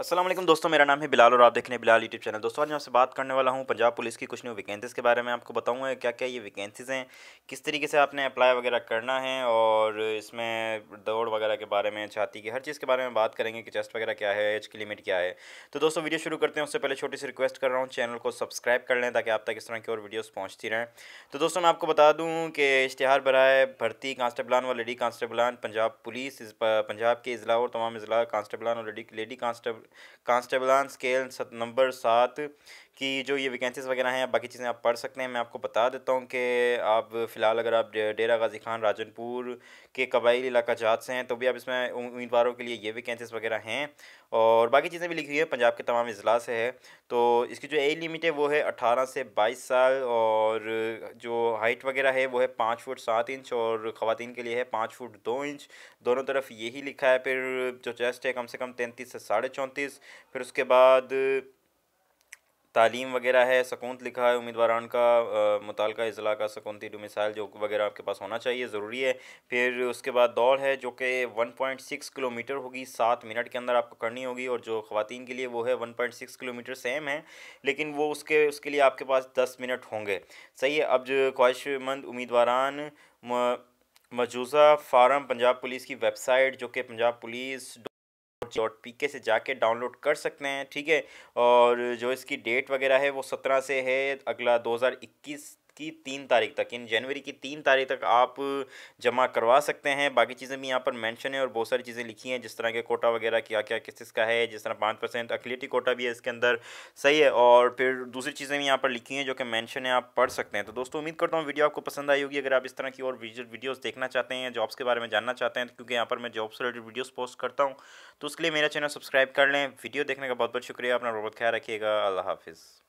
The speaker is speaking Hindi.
असलम दोस्तों मेरा नाम है बिलाल और आप देख रहे हैं बिलाल यूट्यूब चैनल दोस्तों आज मैं आपसे बात करने वाला हूँ पंजाब पुलिस की कुछ न्यू वैकेंसीज़ के बारे में आपको बताऊँगा क्या क्या ये वैकेंसीज़ हैं किस तरीके से आपने अप्लाई वगैरह करना है और इसमें दौड़ वगैरह के बारे में छाती की हर चीज़ के बारे में बात करेंगे कि चेस्ट वगैरह क्या है एज की लिमिट क्या है तो दोस्तों वीडियो शुरू करते हैं उससे पहले छोटी सी रिक्वेस्ट कर रहा हूँ चैनल को सब्सक्राइब कर लें ताकि आप तक इस तरह की और वीडियोज़ पहुँचती रहें तो दोस्तों मैं आपको बता दूँ कि इश्तिहार बरए भर्ती कांस्टेबलान व लेडी कांस्टेबलान पंजाब पुलिस पंजाब के अजला और तमाम अजला कांस्टेबलान और लेडी लेडी कांस्टेबल कांस्टेबलान स्केल नंबर सात कि जो ये वैकेंसीज वगैरह हैं बाकी चीज़ें आप पढ़ सकते हैं मैं आपको बता देता हूँ कि आप फ़िलहाल अगर आप डेरा गाजी खान राजनपुर के कबाइल इलाका जात से हैं तो भी आप इसमें उम्मीदवारों के लिए ये वैकेंसीज वगैरह हैं और बाकी चीज़ें भी लिखी हुई है पंजाब के तमाम अजला से है तो इसकी जो एज लिमिट है वो है अठारह से बाईस साल और जो हाइट वगैरह है वो है पाँच फुट सात इंच और ख़वान के लिए है पाँच फुट दो इंच दोनों तरफ यही लिखा है फिर जो चेस्ट है कम से कम तैंतीस से साढ़े चौंतीस फिर उसके बाद तालीम वगैरह है सकूंत लिखा है उम्मीदवारान का मुतल अजला का सकूनती डोमिसाइल जो वगैरह आपके पास होना चाहिए ज़रूरी है फिर उसके बाद दौड़ है जो कि वन पॉइंट सिक्स किलोमीटर होगी सात मिनट के अंदर आपको करनी होगी और जो खुवान के लिए वो है one point six kilometre same है लेकिन वो उसके उसके लिए आपके पास दस मिनट होंगे सही है अब जो ख्वाहिशमंद उम्मीदवारान मौजूदा फार्म पंजाब पुलिस की वेबसाइट जो कि पंजाब पुलिस डॉट पी के से जाके डाउनलोड कर सकते हैं ठीक है और जो इसकी डेट वगैरह है वो सत्रह से है अगला दो हज़ार इक्कीस की तीन तारीख तक इन जनवरी की तीन तारीख तक आप जमा करवा सकते हैं बाकी चीज़ें भी यहाँ पर मेंशन है और बहुत सारी चीज़ें लिखी हैं जिस तरह के कोटा वगैरह क्या क्या किस चीज़ का है जिस तरह पाँच परसेंट अकेलेटी कोटा भी है इसके अंदर सही है और फिर दूसरी चीज़ें भी यहाँ पर लिखी हैं जो कि मैंशन है आप पढ़ सकते हैं तो दोस्तों उम्मीद करता हूँ वीडियो आपको पसंद आई होगी अगर आप इस तरह की और वीडियोज़ देखना चाहते हैं जॉब्स के बारे में जानना चाहते हैं तो क्योंकि यहाँ पर मैं जॉब्स रिलेटेड वीडियोज़ पोस्ट करता हूँ तो उसके लिए मेरा चैनल सब्सक्राइब कर लें वीडियो देखने का बहुत बहुत शुक्रिया अपना बहुत ख्याल रखिएगा अल्लाह हाफिज़